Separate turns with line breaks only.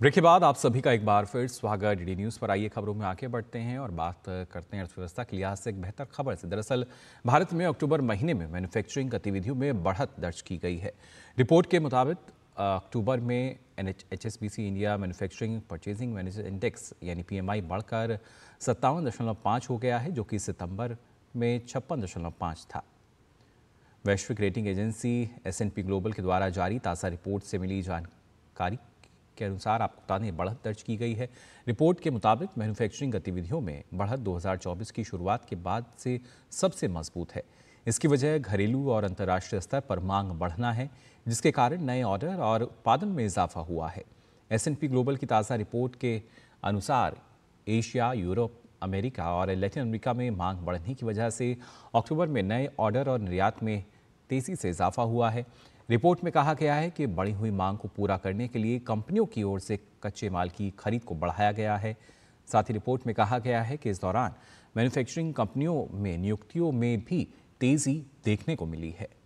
break के बाद आप सभी का एक बार फिर स्वागत डी न्यूज़ पर आइए खबरों में आगे बढ़ते हैं और बात करते हैं अर्थव्यवस्था के लिहाज से एक बेहतर खबर से दरअसल भारत में अक्टूबर महीने में मैन्युफैक्चरिंग गतिविधियों में बढ़त दर्ज की गई है रिपोर्ट के मुताबिक अक्टूबर में N H India manufacturing purchasing index यानी पी बढ़कर सत्तावन हो गया है जो कि सितंबर में छप्पन था वैश्विक रेटिंग एजेंसी एस ग्लोबल के द्वारा जारी ताज़ा रिपोर्ट से मिली जानकारी के अनुसार आपको में बढ़त दर्ज की गई है रिपोर्ट के मुताबिक मैन्युफैक्चरिंग गतिविधियों में बढ़त 2024 की शुरुआत के बाद से सबसे मजबूत है इसकी वजह घरेलू और अंतर्राष्ट्रीय स्तर पर मांग बढ़ना है जिसके कारण नए ऑर्डर और उत्पादन में इजाफा हुआ है एस ग्लोबल की ताज़ा रिपोर्ट के अनुसार एशिया यूरोप अमेरिका और लैटिन अमेरिका में मांग बढ़ने की वजह से अक्टूबर में नए ऑर्डर और निर्यात में तेज़ी से इजाफा हुआ है रिपोर्ट में कहा गया है कि बढ़ी हुई मांग को पूरा करने के लिए कंपनियों की ओर से कच्चे माल की खरीद को बढ़ाया गया है साथ ही रिपोर्ट में कहा गया है कि इस दौरान मैन्युफैक्चरिंग कंपनियों में नियुक्तियों में भी तेजी देखने को मिली है